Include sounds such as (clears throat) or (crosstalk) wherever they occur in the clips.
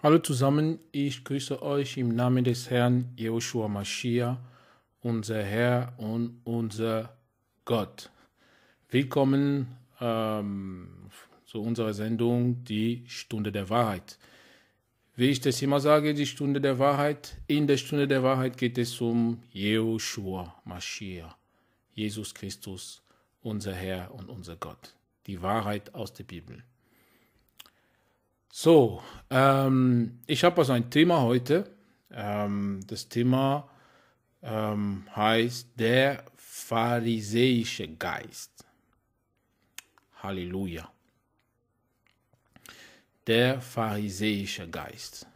Hallo zusammen, ich grüße euch im Namen des Herrn Joshua Mashiach, unser Herr und unser Gott. Willkommen ähm, zu unserer Sendung Die Stunde der Wahrheit. Wie ich das immer sage, die Stunde der Wahrheit, in der Stunde der Wahrheit geht es um Joshua Mashiach, Jesus Christus, unser Herr und unser Gott. Die Wahrheit aus der Bibel. So, ähm, ich habe also ein Thema heute. Ähm, das Thema ähm, heißt der pharisäische Geist. Halleluja. Der pharisäische Geist.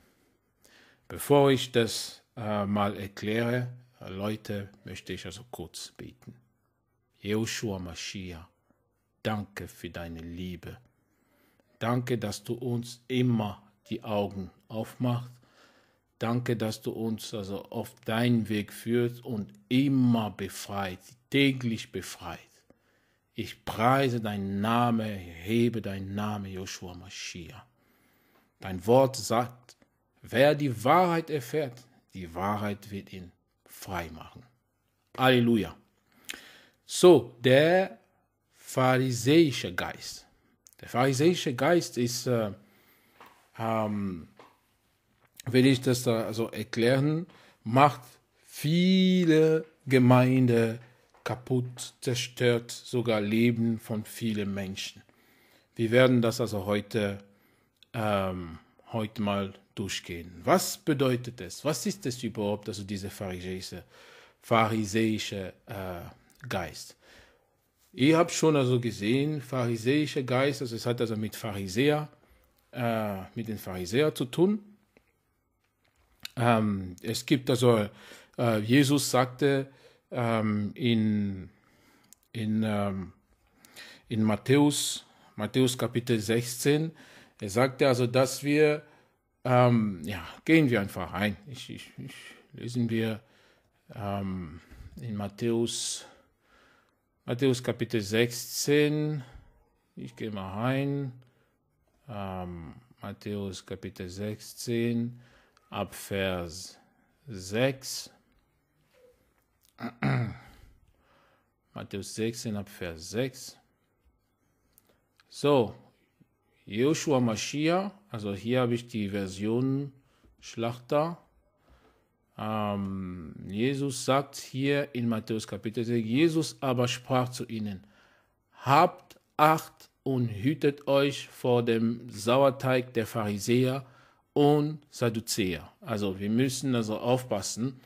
Bevor ich das äh, mal erkläre, äh, Leute, möchte ich also kurz beten. Joshua Mashiach, danke für deine Liebe. Danke, dass du uns immer die Augen aufmachst. Danke, dass du uns also auf deinen Weg führst und immer befreit, täglich befreit. Ich preise deinen Namen, hebe deinen Namen, Joshua Mashiach. Dein Wort sagt, wer die Wahrheit erfährt, die Wahrheit wird ihn frei machen. Halleluja. So, der pharisäische Geist. Der pharisäische Geist ist, äh, ähm, will ich das da so erklären, macht viele Gemeinde kaputt, zerstört sogar Leben von vielen Menschen. Wir werden das also heute, ähm, heute mal durchgehen. Was bedeutet es? Was ist es überhaupt, also dieser pharisäische, pharisäische äh, Geist? Ich habe schon also gesehen, pharisäischer Geist, also es hat also mit Pharisäer, äh, mit den Pharisäern zu tun. Ähm, es gibt also, äh, Jesus sagte ähm, in, in, ähm, in Matthäus, Matthäus Kapitel 16, er sagte also, dass wir, ähm, ja, gehen wir einfach rein. Ich, ich, ich lesen wir ähm, in Matthäus 16. Matthäus Kapitel 16. Ich gehe mal rein. Ähm, Matthäus Kapitel 16, ab Vers 6. (clears throat) Matthäus 16, ab Vers 6. So, Joshua Mashiach, also hier habe ich die Version Schlachter. Ähm, Jesus sagt hier in Matthäus Kapitel 6, Jesus aber sprach zu ihnen, habt Acht und hütet euch vor dem Sauerteig der Pharisäer und Sadduzäer. Also wir müssen also aufpassen,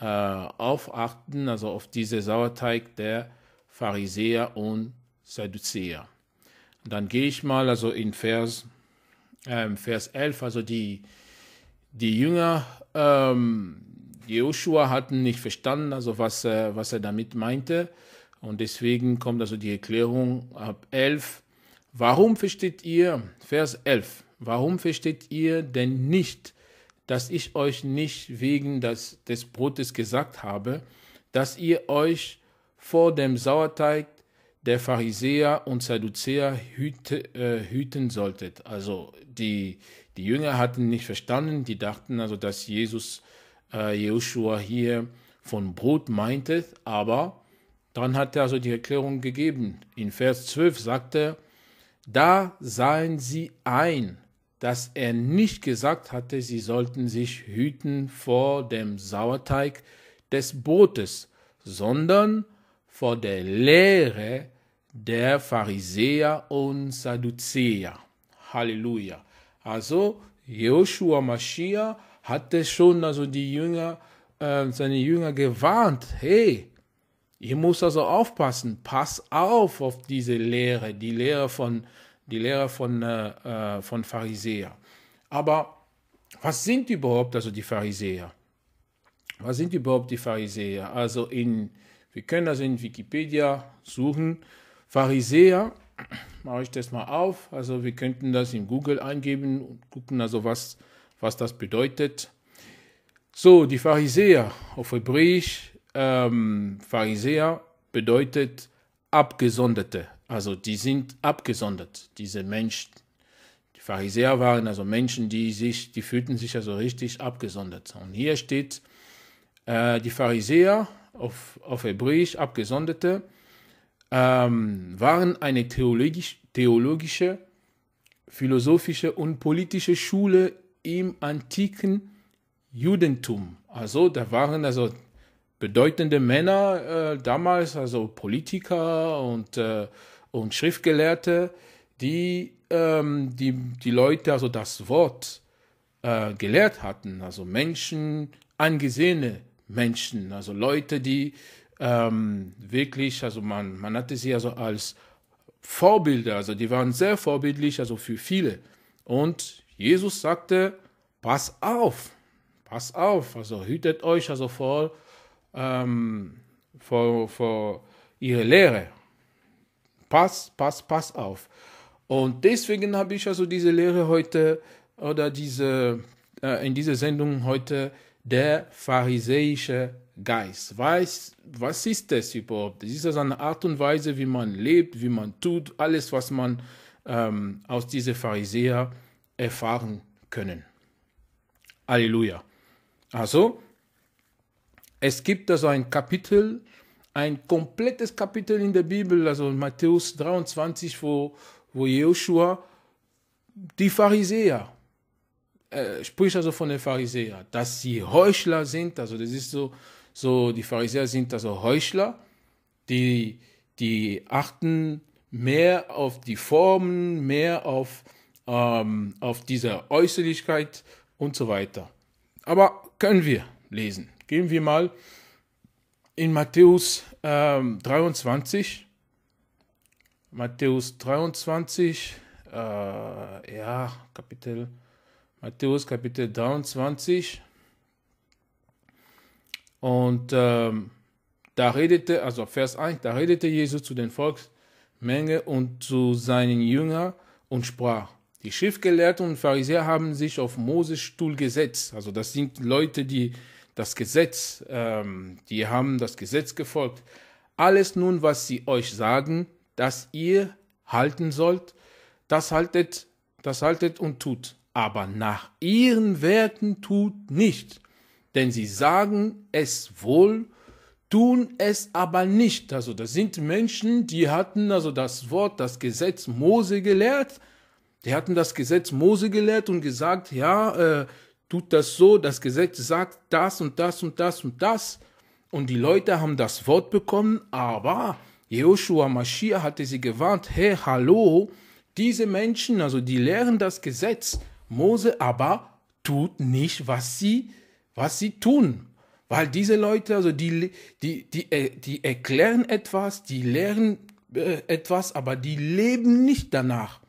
äh, aufachten, also auf diese Sauerteig der Pharisäer und Sadduzäer. Dann gehe ich mal also in Vers, äh, Vers 11, also die, die Jünger ähm, Joshua hatten nicht verstanden, also was, äh, was er damit meinte. Und deswegen kommt also die Erklärung ab 11. Warum versteht ihr, Vers 11, warum versteht ihr denn nicht, dass ich euch nicht wegen des, des Brotes gesagt habe, dass ihr euch vor dem Sauerteig der Pharisäer und Sadduzäer hüte, äh, hüten solltet. Also die, die Jünger hatten nicht verstanden, die dachten also, dass Jesus äh, Joshua hier von Brot meinte, aber dann hat er also die Erklärung gegeben. In Vers 12 sagt er, da sahen sie ein, dass er nicht gesagt hatte, sie sollten sich hüten vor dem Sauerteig des Brotes, sondern vor der Lehre der Pharisäer und Sadduzäer. Halleluja. Also Joshua Mashiach hatte schon also die Jünger, äh, seine Jünger gewarnt, hey, ihr müsst also aufpassen, pass auf auf diese Lehre, die Lehre von, die Lehre von, äh, äh, von Pharisäer. Aber was sind überhaupt also die Pharisäer? Was sind überhaupt die Pharisäer? Also in, wir können also in Wikipedia suchen, Pharisäer, mache ich das mal auf. Also wir könnten das in Google eingeben und gucken, also was, was das bedeutet. So, die Pharisäer auf Hebräisch, ähm, Pharisäer bedeutet Abgesonderte. Also die sind abgesondert, diese Menschen. Die Pharisäer waren also Menschen, die sich, die fühlten sich also richtig abgesondert. Und hier steht, äh, die Pharisäer auf, auf Hebräisch, Abgesonderte, ähm, waren eine theologisch, theologische, philosophische und politische Schule im antiken Judentum. Also da waren also bedeutende Männer äh, damals, also Politiker und, äh, und Schriftgelehrte, die, ähm, die die Leute also das Wort äh, gelehrt hatten. Also Menschen, angesehene Menschen, also Leute, die ähm, wirklich, also man, man hatte sie also als Vorbilder, also die waren sehr vorbildlich, also für viele. Und Jesus sagte, pass auf, pass auf, also hütet euch also vor, ähm, vor, vor ihre Lehre. Pass, pass, pass auf. Und deswegen habe ich also diese Lehre heute oder diese, äh, in dieser Sendung heute der pharisäische Geist. Was, was ist das überhaupt? Ist das also eine Art und Weise, wie man lebt, wie man tut, alles, was man ähm, aus diesen Pharisäern erfahren können? Halleluja. Also, es gibt also ein Kapitel, ein komplettes Kapitel in der Bibel, also Matthäus 23, wo, wo Joshua die Pharisäer, äh, spricht also von den Pharisäern, dass sie Heuchler sind, also das ist so so, die Pharisäer sind also Heuchler, die, die achten mehr auf die Formen, mehr auf, ähm, auf diese Äußerlichkeit und so weiter. Aber können wir lesen. Gehen wir mal in Matthäus ähm, 23. Matthäus 23, äh, ja, Kapitel, Matthäus Kapitel 23. Und ähm, da redete, also Vers 1, da redete Jesus zu den Volksmenge und zu seinen Jüngern und sprach, die Schriftgelehrten und Pharisäer haben sich auf Moses Stuhl gesetzt. Also das sind Leute, die das Gesetz, ähm, die haben das Gesetz gefolgt. Alles nun, was sie euch sagen, dass ihr halten sollt, das haltet, das haltet und tut. Aber nach ihren Werten tut nicht, denn sie sagen es wohl, tun es aber nicht. Also das sind Menschen, die hatten also das Wort, das Gesetz Mose gelehrt. Die hatten das Gesetz Mose gelehrt und gesagt, ja, äh, tut das so, das Gesetz sagt das und das und das und das. Und die Leute haben das Wort bekommen, aber Joshua Mashiach hatte sie gewarnt, hey, hallo, diese Menschen, also die lehren das Gesetz Mose, aber tut nicht, was sie äh, was sie tun. Weil diese Leute, also die, die, die, äh, die erklären etwas, die lehren äh, etwas, aber die leben nicht danach.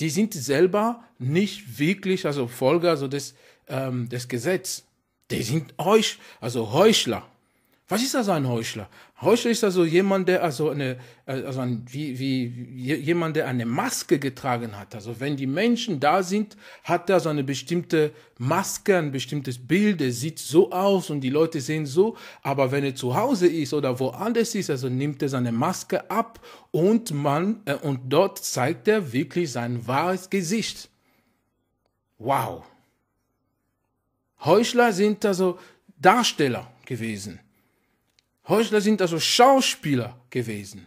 Die sind selber nicht wirklich, also Folger also des, ähm, des Gesetzes. Die sind Heuch, also Heuchler. Was ist also ein Heuchler? Heuchler ist also jemand, der also eine, also ein, wie, wie jemand, der eine Maske getragen hat. Also wenn die Menschen da sind, hat er so eine bestimmte Maske, ein bestimmtes Bild, er sieht so aus und die Leute sehen so. Aber wenn er zu Hause ist oder woanders ist, also nimmt er seine Maske ab und man, äh, und dort zeigt er wirklich sein wahres Gesicht. Wow. Heuchler sind also Darsteller gewesen. Heuchler sind also Schauspieler gewesen.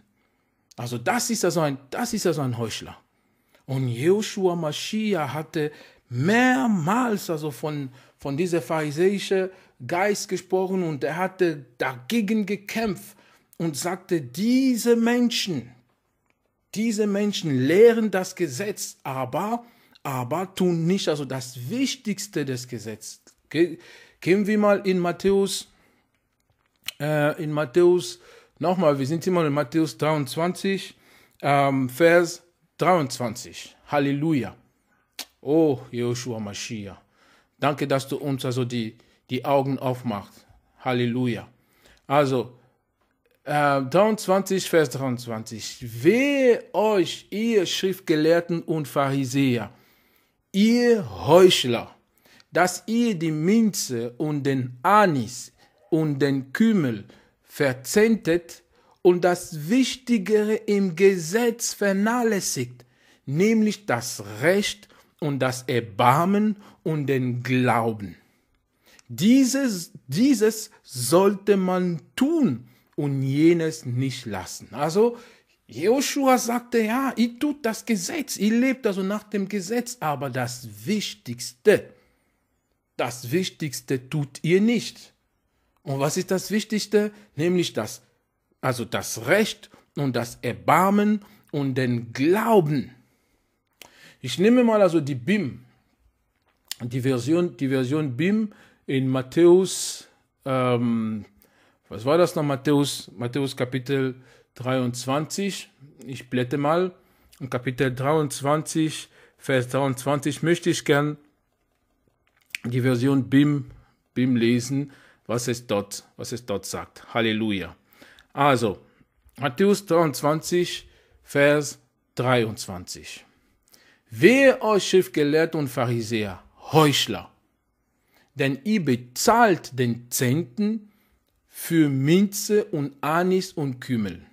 Also das ist also ein, das ist also ein Heuchler. Und Joshua Mashiach hatte mehrmals also von, von dieser pharisäischen Geist gesprochen und er hatte dagegen gekämpft und sagte, diese Menschen, diese Menschen lehren das Gesetz, aber, aber tun nicht also das Wichtigste des Gesetzes. Gehen wir mal in Matthäus äh, in Matthäus, nochmal, wir sind immer in Matthäus 23, ähm, Vers 23. Halleluja. Oh, Joshua Mashiach. Danke, dass du uns also die, die Augen aufmachst. Halleluja. Also, äh, 23, Vers 23. Wehe euch, ihr Schriftgelehrten und Pharisäer, ihr Heuchler, dass ihr die Minze und den Anis und den Kümmel verzentet und das Wichtigere im Gesetz vernachlässigt, nämlich das Recht und das Erbarmen und den Glauben. Dieses, dieses sollte man tun und jenes nicht lassen. Also Joshua sagte, ja, ihr tut das Gesetz, ihr lebt also nach dem Gesetz, aber das Wichtigste, das Wichtigste tut ihr nicht. Und was ist das Wichtigste? Nämlich das, also das Recht und das Erbarmen und den Glauben. Ich nehme mal also die BIM, die Version, die Version BIM in Matthäus, ähm, was war das noch? Matthäus, Matthäus Kapitel 23. Ich blätte mal. In Kapitel 23, Vers 23 möchte ich gern die Version BIM, BIM lesen was es dort, was es dort sagt. Halleluja. Also, Matthäus 23, Vers 23. Wehe euch Schriftgelehrte und Pharisäer, Heuchler, denn ihr bezahlt den Zehnten für Minze und Anis und Kümmel.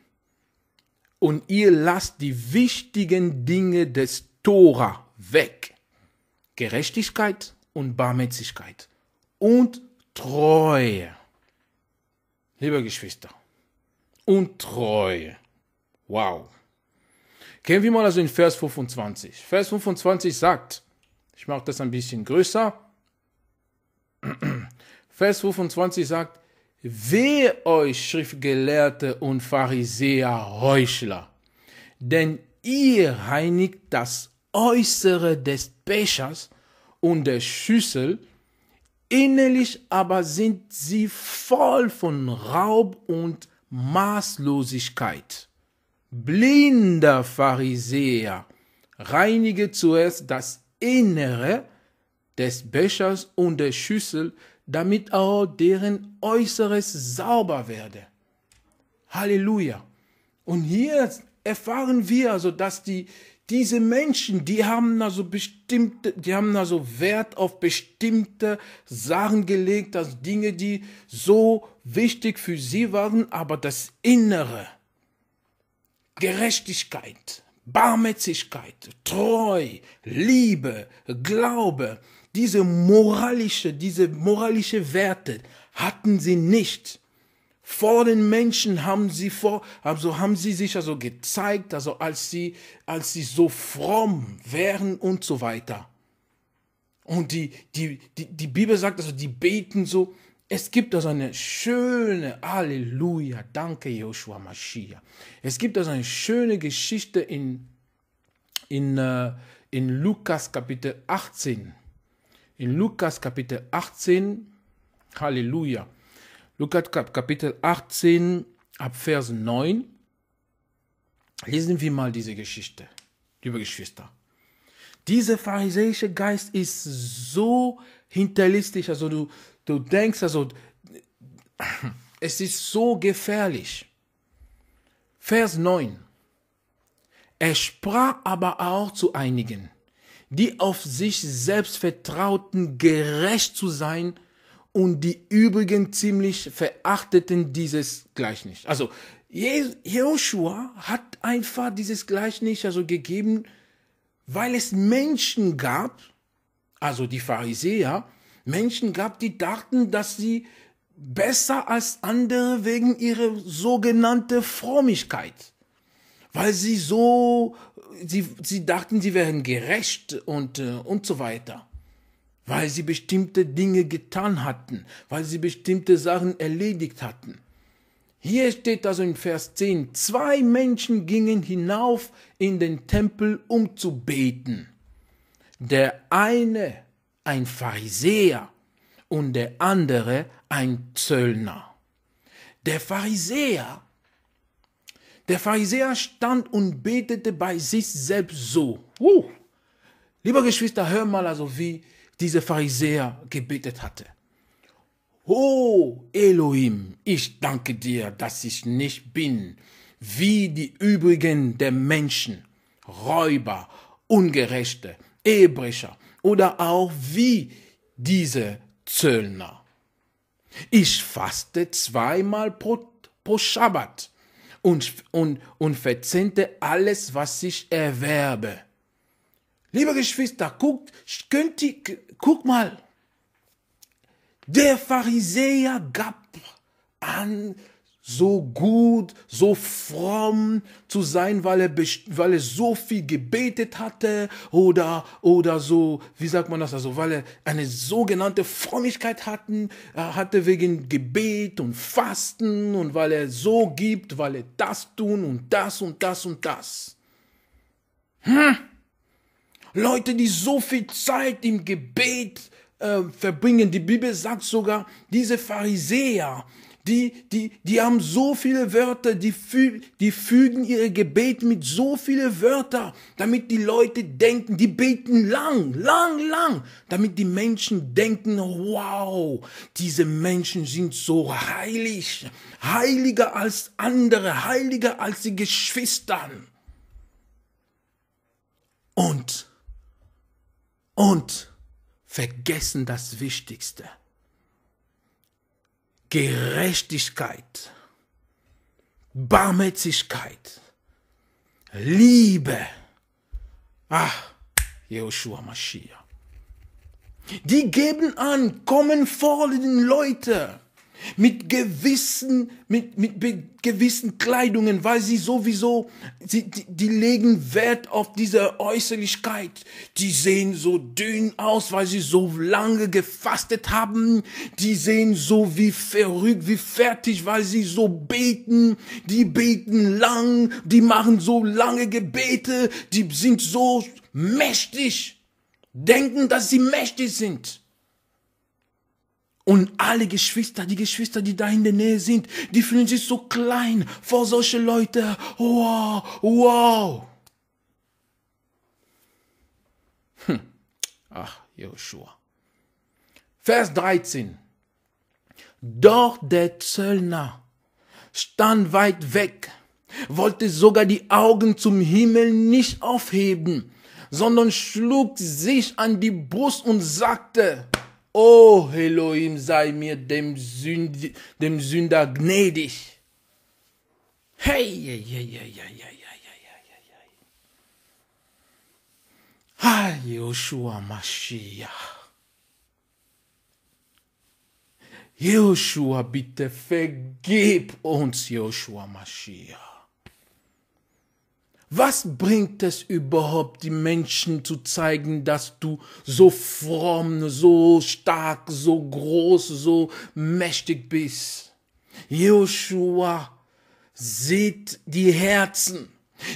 Und ihr lasst die wichtigen Dinge des Tora weg. Gerechtigkeit und Barmherzigkeit und Treue. Liebe Geschwister. Und Treue. Wow. Gehen wir mal also in Vers 25. Vers 25 sagt, ich mache das ein bisschen größer. (clears throat) Vers 25 sagt, weh euch, Schriftgelehrte und Pharisäer, Heuchler, denn ihr reinigt das Äußere des Bechers und der Schüssel Innerlich aber sind sie voll von Raub und Maßlosigkeit. Blinder Pharisäer, reinige zuerst das Innere des Bechers und der Schüssel, damit auch deren Äußeres sauber werde. Halleluja. Und hier erfahren wir also, dass die, diese Menschen, die haben da so bestimmte, die haben da so Wert auf bestimmte Sachen gelegt, dass also Dinge, die so wichtig für sie waren, aber das Innere, Gerechtigkeit, Barmherzigkeit, Treu, Liebe, Glaube, diese moralische, diese moralische Werte hatten sie nicht vor den Menschen haben sie vor, also haben sie sich also gezeigt, also als sie, als sie so fromm wären und so weiter. Und die, die, die, die Bibel sagt, also die beten so, es gibt also eine schöne, Halleluja, danke Joshua Mashiach. Es gibt also eine schöne Geschichte in, in, äh, in Lukas Kapitel 18. In Lukas Kapitel 18, Halleluja. Lukas Kapitel 18 ab Vers 9. Lesen wir mal diese Geschichte, liebe Geschwister. Dieser pharisäische Geist ist so hinterlistig, also du, du denkst, also (clears throat) es ist so gefährlich. Vers 9. Er sprach aber auch zu einigen, die auf sich selbst vertrauten, gerecht zu sein und die übrigen ziemlich verachteten dieses Gleichnis. Also Joshua hat einfach dieses Gleichnis also gegeben, weil es Menschen gab, also die Pharisäer, Menschen gab, die dachten, dass sie besser als andere wegen ihrer sogenannten Frömmigkeit, weil sie so, sie, sie dachten, sie wären gerecht und, äh, und so weiter weil sie bestimmte Dinge getan hatten, weil sie bestimmte Sachen erledigt hatten. Hier steht also in Vers 10, zwei Menschen gingen hinauf in den Tempel, um zu beten. Der eine ein Pharisäer und der andere ein Zöllner. Der Pharisäer, der Pharisäer stand und betete bei sich selbst so. Uh, liebe Geschwister, hör mal also, wie diese Pharisäer gebetet hatte. Oh Elohim, ich danke dir, dass ich nicht bin wie die übrigen der Menschen, Räuber, Ungerechte, Ehebrecher oder auch wie diese Zöllner. Ich faste zweimal pro, pro Schabbat und, und, und verzehnte alles, was ich erwerbe. Liebe Geschwister, guckt, könnt ihr, guck mal. Der Pharisäer gab an, so gut, so fromm zu sein, weil er, weil er so viel gebetet hatte oder, oder so, wie sagt man das, also weil er eine sogenannte Frömmigkeit hatten, äh, hatte wegen Gebet und Fasten und weil er so gibt, weil er das tun und das und das und das. Hm? Leute, die so viel Zeit im Gebet äh, verbringen. Die Bibel sagt sogar, diese Pharisäer, die, die, die haben so viele Wörter, die, fü die fügen ihre Gebet mit so viele Wörter, damit die Leute denken, die beten lang, lang, lang, damit die Menschen denken, wow, diese Menschen sind so heilig, heiliger als andere, heiliger als die Geschwistern. Und und vergessen das Wichtigste. Gerechtigkeit, Barmherzigkeit, Liebe. Ach, Joshua Mashiach. Die geben an, kommen vor den Leuten mit gewissen, mit, mit gewissen Kleidungen, weil sie sowieso, sie, die, die legen Wert auf diese Äußerlichkeit. Die sehen so dünn aus, weil sie so lange gefastet haben. Die sehen so wie verrückt, wie fertig, weil sie so beten. Die beten lang, die machen so lange Gebete, die sind so mächtig, denken, dass sie mächtig sind. Und alle Geschwister, die Geschwister, die da in der Nähe sind, die fühlen sich so klein vor solche Leute. Wow, wow. Hm. Ach, Joshua. Vers 13. Doch der Zöllner stand weit weg, wollte sogar die Augen zum Himmel nicht aufheben, sondern schlug sich an die Brust und sagte, O oh Elohim, sei mir dem, Sünd, dem Sünder gnädig. Hey, hey, hey, hey, hey, hey. Ah, Joshua Mashiach. Joshua, bitte vergib uns, Joshua Mashiach. Was bringt es überhaupt, die Menschen zu zeigen, dass du so fromm, so stark, so groß, so mächtig bist? Joshua sieht die Herzen.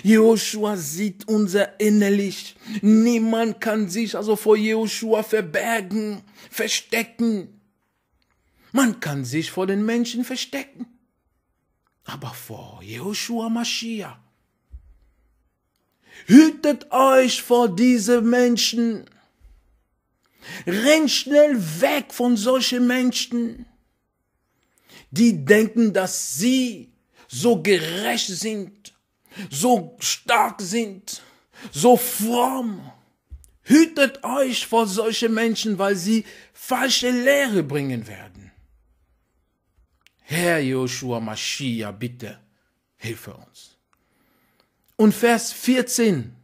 Joshua sieht unser Innerlich. Niemand kann sich also vor Joshua verbergen, verstecken. Man kann sich vor den Menschen verstecken. Aber vor Joshua Mashiach Hütet euch vor diese Menschen. Rennt schnell weg von solchen Menschen, die denken, dass sie so gerecht sind, so stark sind, so fromm. Hütet euch vor solchen Menschen, weil sie falsche Lehre bringen werden. Herr Joshua Mashiach, bitte, hilfe uns. Und Vers 14,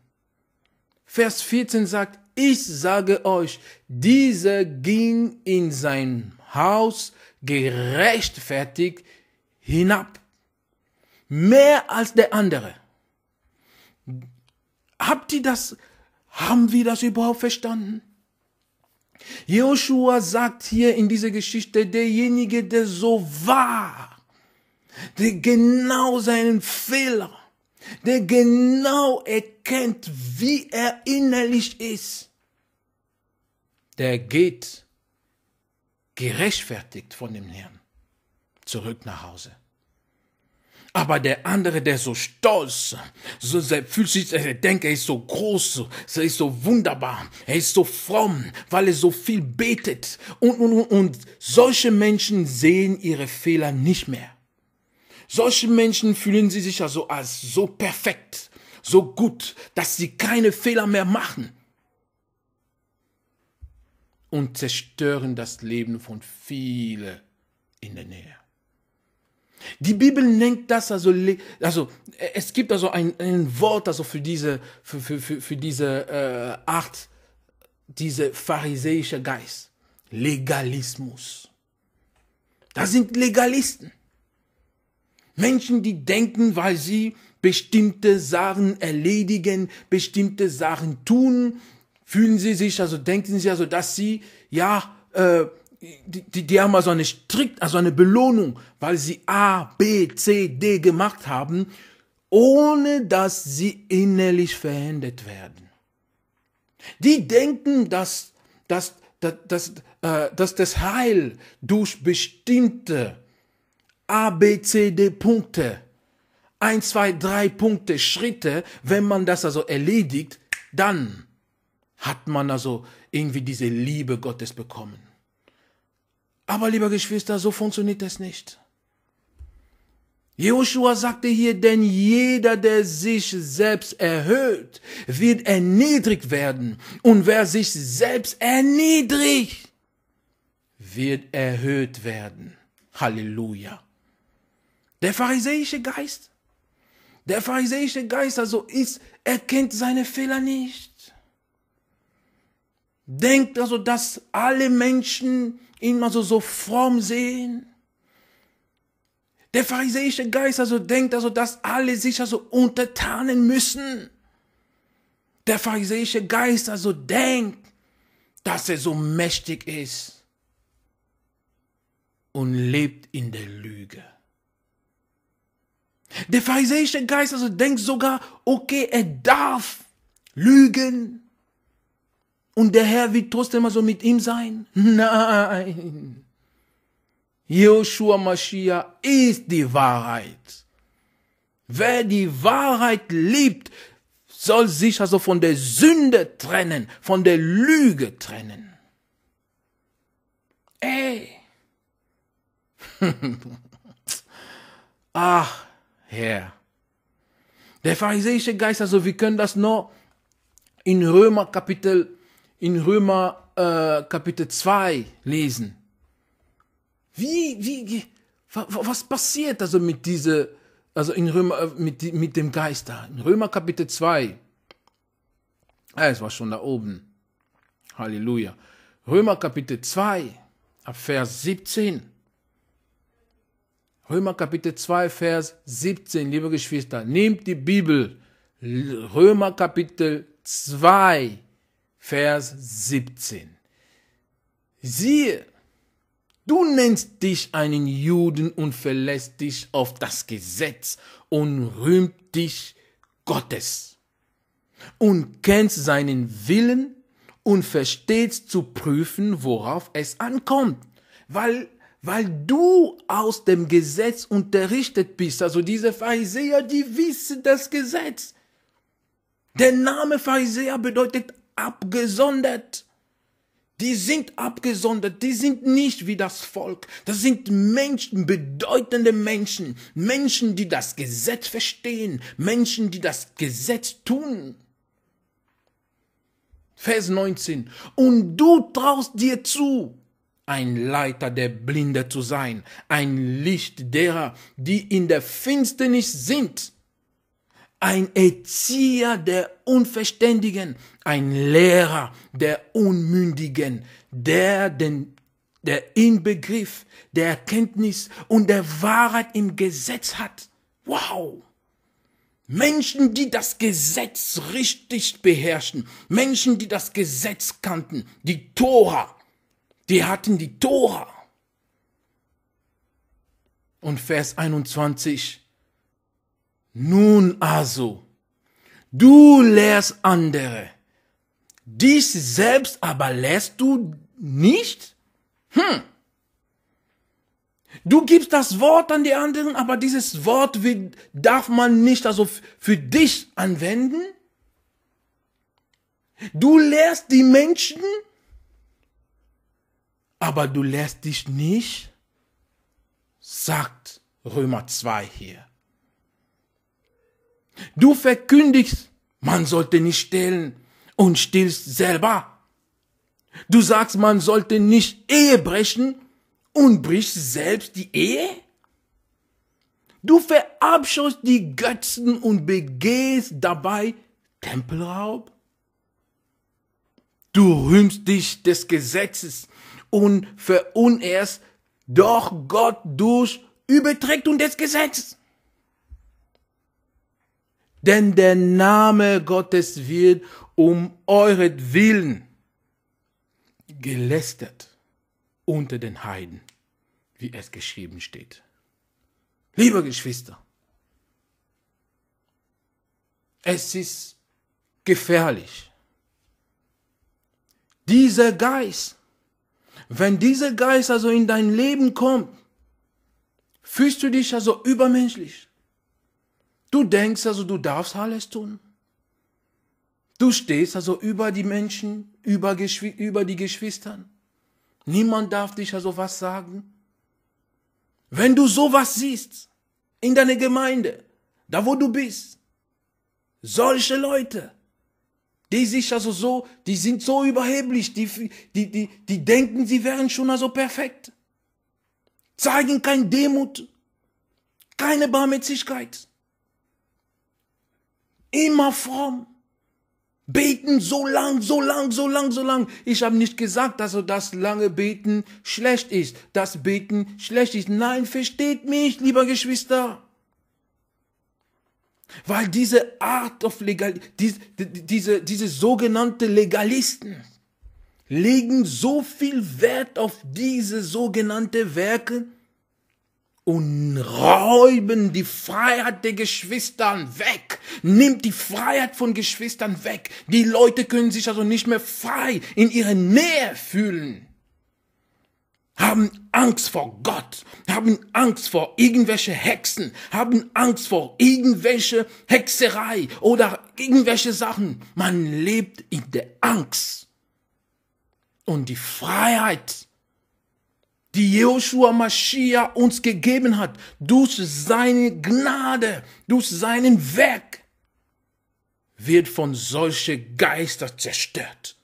Vers 14 sagt, ich sage euch, dieser ging in sein Haus gerechtfertigt hinab, mehr als der andere. Habt ihr das, haben wir das überhaupt verstanden? Joshua sagt hier in dieser Geschichte, derjenige, der so war, der genau seinen Fehler der genau erkennt, wie er innerlich ist, der geht gerechtfertigt von dem Herrn zurück nach Hause. Aber der andere, der so stolz, so sehr fühlt sich, er denkt, er ist so groß, er ist so wunderbar, er ist so fromm, weil er so viel betet. Und, und, und, und solche Menschen sehen ihre Fehler nicht mehr. Solche Menschen fühlen sie sich ja so als so perfekt, so gut, dass sie keine Fehler mehr machen und zerstören das Leben von vielen in der Nähe. Die Bibel nennt das also, also es gibt also ein, ein Wort also für diese, für, für, für, für diese äh, Art, dieser pharisäische Geist, Legalismus. Das sind Legalisten. Menschen, die denken, weil sie bestimmte Sachen erledigen, bestimmte Sachen tun, fühlen sie sich, also denken sie also, dass sie, ja, äh, die, die, die haben also eine strikt, also eine Belohnung, weil sie A, B, C, D gemacht haben, ohne dass sie innerlich verändert werden. Die denken, dass, dass, dass, dass, äh, dass das Heil durch bestimmte A, B, C, D Punkte. Ein, zwei, drei Punkte, Schritte. Wenn man das also erledigt, dann hat man also irgendwie diese Liebe Gottes bekommen. Aber lieber Geschwister, so funktioniert es nicht. Joshua sagte hier, denn jeder, der sich selbst erhöht, wird erniedrigt werden. Und wer sich selbst erniedrigt, wird erhöht werden. Halleluja. Der pharisäische Geist, der pharisäische Geist also ist, er seine Fehler nicht. Denkt also, dass alle Menschen ihn mal also so fromm sehen. Der pharisäische Geist also denkt also, dass alle sich also untertanen müssen. Der pharisäische Geist also denkt, dass er so mächtig ist und lebt in der Lüge. Der pharisäische Geist also denkt sogar, okay, er darf lügen. Und der Herr wird trotzdem also mit ihm sein. Nein. Joshua Mashiach ist die Wahrheit. Wer die Wahrheit liebt, soll sich also von der Sünde trennen, von der Lüge trennen. Ey. Ach, (laughs) ah her. Der pharisäische Geist, also wir können das nur in Römer Kapitel, in Römer äh, Kapitel 2 lesen. Wie, wie, was passiert also mit diese, also in Römer, äh, mit, mit dem Geist da? In Römer Kapitel 2. Ah, es war schon da oben. Halleluja. Römer Kapitel 2, ab Vers 17. Römer Kapitel 2, Vers 17, liebe Geschwister, nehmt die Bibel. Römer Kapitel 2, Vers 17. Siehe, Du nennst dich einen Juden und verlässt dich auf das Gesetz und rühmt dich Gottes und kennst seinen Willen und verstehst zu prüfen, worauf es ankommt, weil weil du aus dem Gesetz unterrichtet bist. Also diese Pharisäer, die wissen das Gesetz. Der Name Pharisäer bedeutet abgesondert. Die sind abgesondert, die sind nicht wie das Volk. Das sind Menschen, bedeutende Menschen, Menschen, die das Gesetz verstehen, Menschen, die das Gesetz tun. Vers 19. Und du traust dir zu, ein Leiter der Blinde zu sein, ein Licht derer, die in der Finsternis sind, ein Erzieher der Unverständigen, ein Lehrer der Unmündigen, der den der Inbegriff der Erkenntnis und der Wahrheit im Gesetz hat. Wow! Menschen, die das Gesetz richtig beherrschen, Menschen, die das Gesetz kannten, die Tora, die hatten die Tora. Und Vers 21. Nun also, du lehrst andere, dich selbst aber lehrst du nicht? Hm. Du gibst das Wort an die anderen, aber dieses Wort wird, darf man nicht also für dich anwenden? Du lehrst die Menschen, aber du lässt dich nicht, sagt Römer 2 hier. Du verkündigst, man sollte nicht stehlen und stillst selber. Du sagst, man sollte nicht Ehe brechen und brichst selbst die Ehe? Du verabscheust die Götzen und begehst dabei Tempelraub? Du rühmst dich des Gesetzes und verunehrst doch Gott durch Übertretung des Gesetzes. Denn der Name Gottes wird um Willen gelästert unter den Heiden, wie es geschrieben steht. Liebe Geschwister, es ist gefährlich. Dieser Geist wenn dieser Geist also in dein Leben kommt, fühlst du dich also übermenschlich. Du denkst also, du darfst alles tun. Du stehst also über die Menschen, über, Geschw über die Geschwistern. Niemand darf dich also was sagen. Wenn du sowas siehst, in deiner Gemeinde, da wo du bist, solche Leute, die sich also so, die sind so überheblich, die, die, die, die denken, sie wären schon also perfekt. Zeigen kein Demut, keine Barmherzigkeit. Immer fromm. Beten so lang, so lang, so lang, so lang. Ich habe nicht gesagt, dass das lange Beten schlecht ist. Das Beten schlecht ist. Nein, versteht mich, lieber Geschwister. Weil diese Art of Legal, diese, diese, diese sogenannte Legalisten legen so viel Wert auf diese sogenannte Werke und räuben die Freiheit der Geschwistern weg. Nimmt die Freiheit von Geschwistern weg. Die Leute können sich also nicht mehr frei in ihrer Nähe fühlen haben Angst vor Gott, haben Angst vor irgendwelche Hexen, haben Angst vor irgendwelche Hexerei oder irgendwelche Sachen. Man lebt in der Angst. Und die Freiheit, die Joshua Mashiach uns gegeben hat, durch seine Gnade, durch seinen Werk, wird von solchen Geistern zerstört.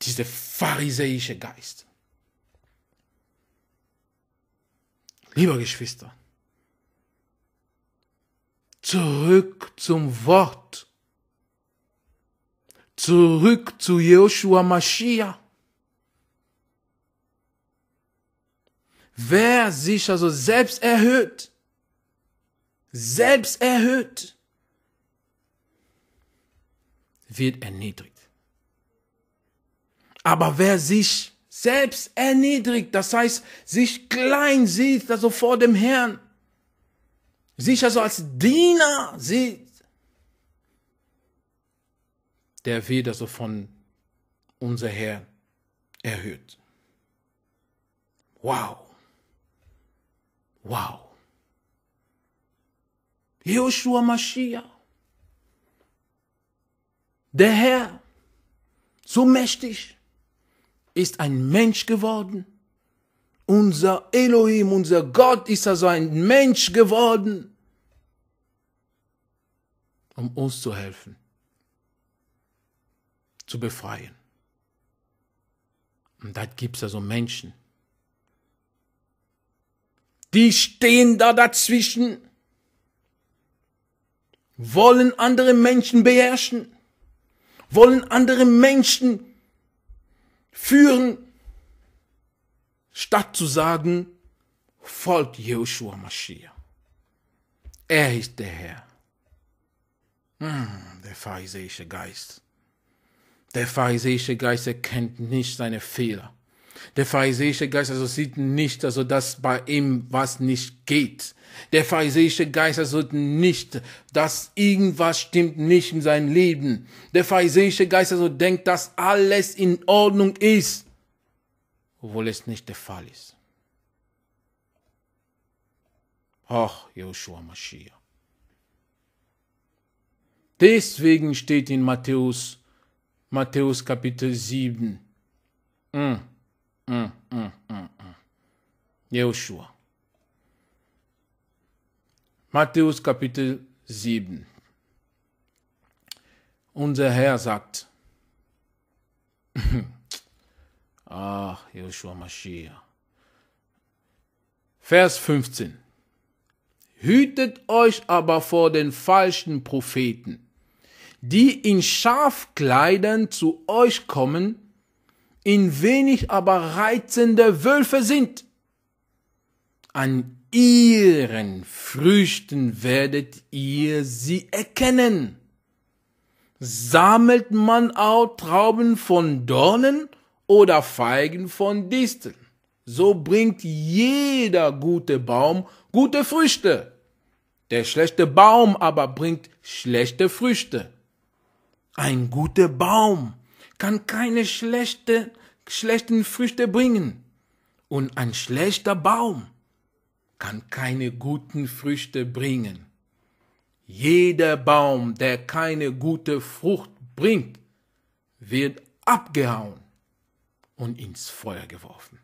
Dieser pharisäische Geist. Lieber Geschwister, zurück zum Wort, zurück zu Joshua Mashiach. Wer sich also selbst erhöht, selbst erhöht, wird erniedrigt. Aber wer sich selbst erniedrigt, das heißt, sich klein sieht, also vor dem Herrn, sich also als Diener sieht, der wird also von unser Herr erhöht. Wow. Wow. Joshua Mashiach. Der Herr, so mächtig, ist ein Mensch geworden. Unser Elohim, unser Gott ist also ein Mensch geworden, um uns zu helfen, zu befreien. Und da gibt es also Menschen, die stehen da dazwischen, wollen andere Menschen beherrschen, wollen andere Menschen beherrschen führen, statt zu sagen, folgt Joshua Mashiach. Er ist der Herr. Hm, der pharisäische Geist. Der pharisäische Geist erkennt nicht seine Fehler. Der pharisäische Geist also sieht nicht, also dass bei ihm was nicht geht. Der pharisäische Geist also nicht, dass irgendwas stimmt nicht in seinem Leben. Der pharisäische Geist also denkt, dass alles in Ordnung ist, obwohl es nicht der Fall ist. Ach, Joshua Mashiach. Deswegen steht in Matthäus, Matthäus Kapitel 7. Mm hm. Mm, mm, mm, mm, Jehoshua. Matthäus Kapitel 7. Unser Herr sagt, ach, (laughs) ah, Joshua Mashiach. Vers 15. Hütet euch aber vor den falschen Propheten, die in Schafkleidern zu euch kommen, in wenig aber reizende Wölfe sind. An ihren Früchten werdet ihr sie erkennen. Sammelt man auch Trauben von Dornen oder Feigen von Disteln, so bringt jeder gute Baum gute Früchte. Der schlechte Baum aber bringt schlechte Früchte. Ein guter Baum kann keine schlechte, schlechten Früchte bringen. Und ein schlechter Baum kann keine guten Früchte bringen. Jeder Baum, der keine gute Frucht bringt, wird abgehauen und ins Feuer geworfen.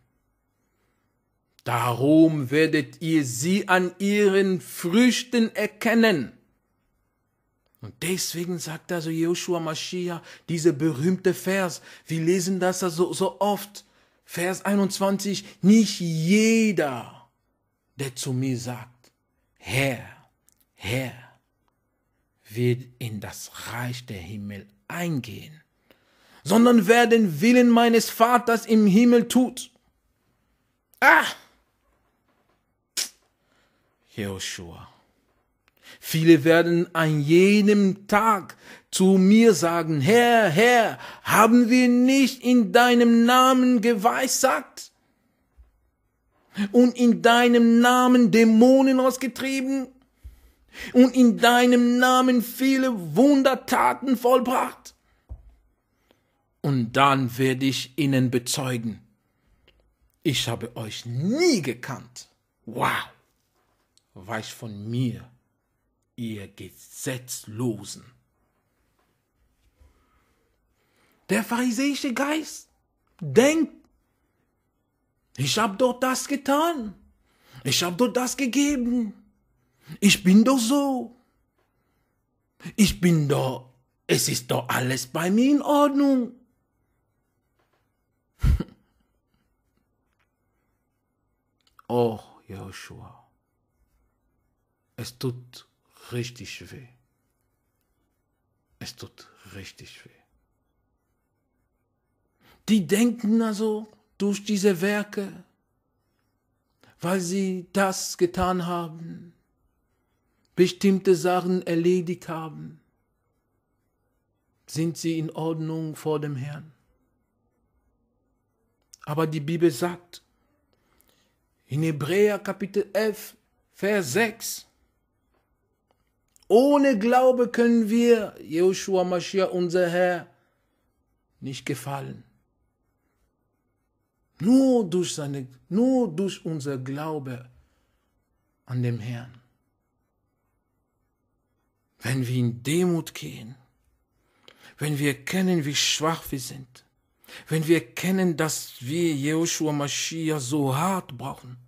Darum werdet ihr sie an ihren Früchten erkennen. Und deswegen sagt also Joshua Mashiach diese berühmte Vers. Wir lesen das also so oft. Vers 21. Nicht jeder, der zu mir sagt, Herr, Herr, wird in das Reich der Himmel eingehen, sondern wer den Willen meines Vaters im Himmel tut. Ah! Joshua Viele werden an jenem Tag zu mir sagen, Herr, Herr, haben wir nicht in deinem Namen geweissagt und in deinem Namen Dämonen ausgetrieben und in deinem Namen viele Wundertaten vollbracht? Und dann werde ich ihnen bezeugen, ich habe euch nie gekannt. Wow, weich von mir ihr Gesetzlosen. Der pharisäische Geist denkt, ich habe doch das getan, ich habe doch das gegeben, ich bin doch so, ich bin doch, es ist doch alles bei mir in Ordnung. (laughs) Och, Joshua, es tut richtig weh. Es tut richtig weh. Die denken also durch diese Werke, weil sie das getan haben, bestimmte Sachen erledigt haben, sind sie in Ordnung vor dem Herrn. Aber die Bibel sagt, in Hebräer Kapitel 11, Vers 6, ohne Glaube können wir, Joshua Mashiach, unser Herr, nicht gefallen. Nur durch, seine, nur durch unser Glaube an dem Herrn. Wenn wir in Demut gehen, wenn wir erkennen, wie schwach wir sind, wenn wir erkennen, dass wir Joshua Mashiach so hart brauchen,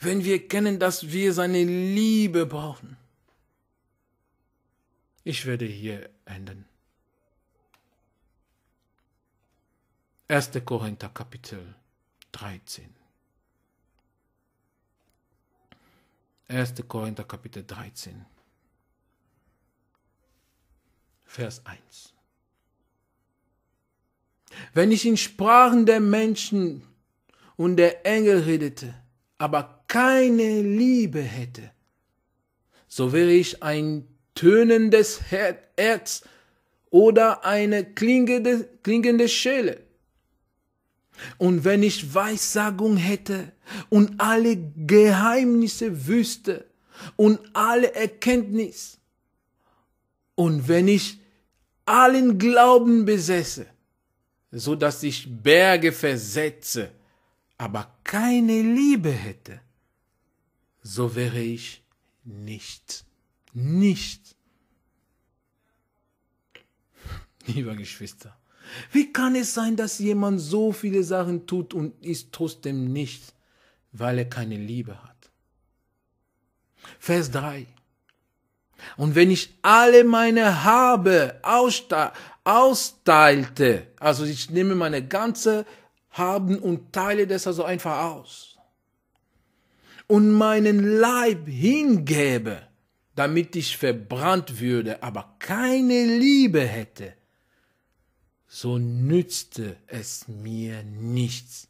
wenn wir kennen, dass wir seine Liebe brauchen. Ich werde hier enden. 1. Korinther Kapitel 13. 1. Korinther Kapitel 13. Vers 1. Wenn ich in Sprachen der Menschen und der Engel redete, aber keine Liebe hätte, so wäre ich ein tönendes Herz oder eine klingende, klingende Schelle. Und wenn ich Weissagung hätte und alle Geheimnisse wüsste und alle Erkenntnis, und wenn ich allen Glauben besäße, so dass ich Berge versetze aber keine Liebe hätte, so wäre ich nicht, nicht. (laughs) Lieber Geschwister, wie kann es sein, dass jemand so viele Sachen tut und ist trotzdem nicht, weil er keine Liebe hat? Vers 3. Und wenn ich alle meine Habe austeilte, also ich nehme meine ganze haben und teile das also einfach aus. Und meinen Leib hingebe, damit ich verbrannt würde, aber keine Liebe hätte, so nützte es mir nichts.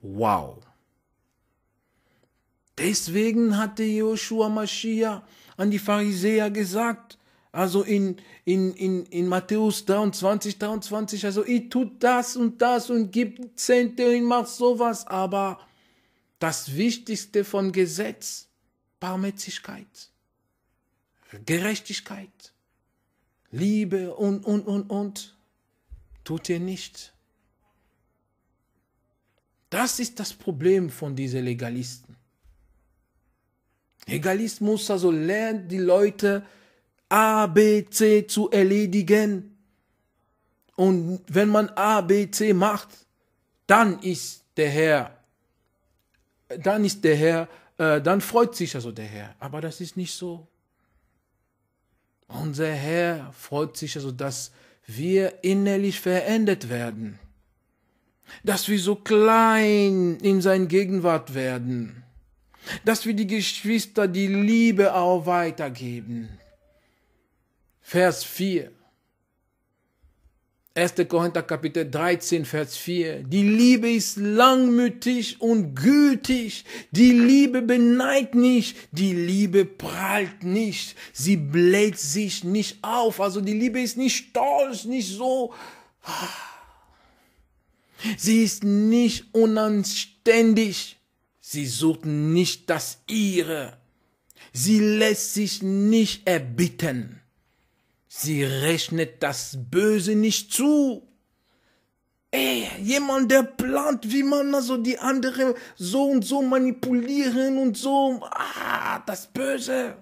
Wow. Deswegen hatte Joshua Mashiach an die Pharisäer gesagt, also in, in, in, in Matthäus 23, 23, also ich tut das und das und gibt Zente und mach sowas, aber das Wichtigste von Gesetz, Barmherzigkeit, Gerechtigkeit, Liebe und, und, und, und, tut ihr nicht. Das ist das Problem von diesen Legalisten. Legalismus also lernt die Leute, A, B, C zu erledigen. Und wenn man A, B, C macht, dann ist der Herr, dann ist der Herr, äh, dann freut sich also der Herr. Aber das ist nicht so. Unser Herr freut sich also, dass wir innerlich verändert werden, dass wir so klein in sein Gegenwart werden, dass wir die Geschwister die Liebe auch weitergeben, Vers 4. 1. Korinther Kapitel 13, Vers 4. Die Liebe ist langmütig und gütig. Die Liebe beneidet nicht. Die Liebe prallt nicht. Sie bläht sich nicht auf. Also die Liebe ist nicht stolz, nicht so. Sie ist nicht unanständig. Sie sucht nicht das Ihre. Sie lässt sich nicht erbitten. Sie rechnet das Böse nicht zu. Ey, jemand, der plant, wie man also die andere so und so manipulieren und so. Ah, das Böse.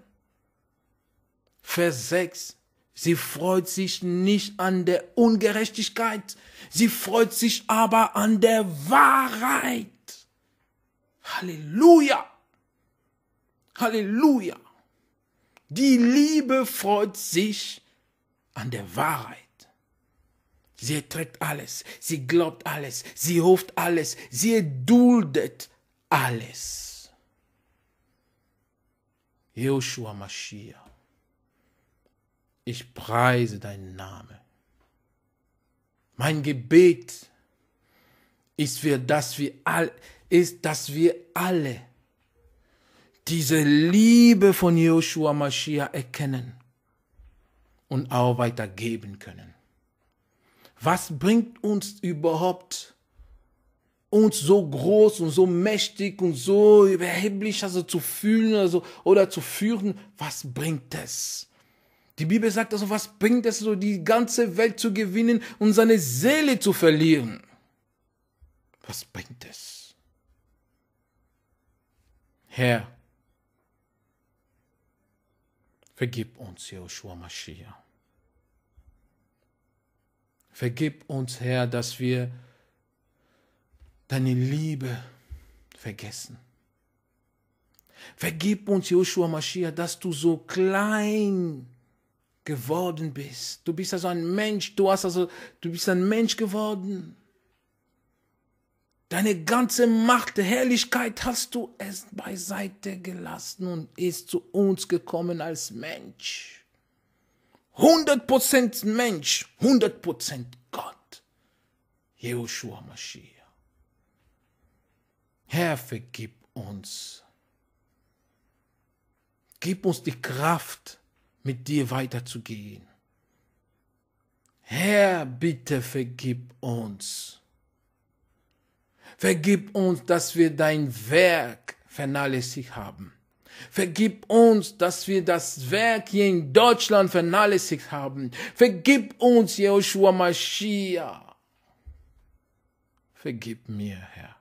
Vers 6. Sie freut sich nicht an der Ungerechtigkeit, sie freut sich aber an der Wahrheit. Halleluja! Halleluja! Die Liebe freut sich an der Wahrheit. Sie erträgt alles, sie glaubt alles, sie hofft alles, sie duldet alles. Joshua Mashiach, ich preise deinen Namen. Mein Gebet ist, für, dass wir all, ist, dass wir alle diese Liebe von Joshua Mashiach erkennen und auch weitergeben können. Was bringt uns überhaupt uns so groß und so mächtig und so überheblich also zu fühlen also, oder zu führen, was bringt es? Die Bibel sagt also, was bringt es so, die ganze Welt zu gewinnen und seine Seele zu verlieren? Was bringt es? Herr, vergib uns, Joshua Mashiach. Vergib uns, Herr, dass wir deine Liebe vergessen. Vergib uns, Joshua Mashiach, dass du so klein geworden bist. Du bist also ein Mensch, du hast also, du bist ein Mensch geworden. Deine ganze Macht, Herrlichkeit hast du erst beiseite gelassen und ist zu uns gekommen als Mensch. 100% Mensch, 100% Gott. Joshua Mashiach. Herr, vergib uns. Gib uns die Kraft, mit dir weiterzugehen. Herr, bitte vergib uns. Vergib uns, dass wir dein Werk vernachlässigt haben. Vergib uns, dass wir das Werk hier in Deutschland vernachlässigt haben. Vergib uns, Joshua Mashiach. Vergib mir, Herr.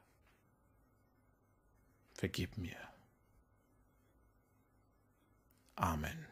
Vergib mir. Amen.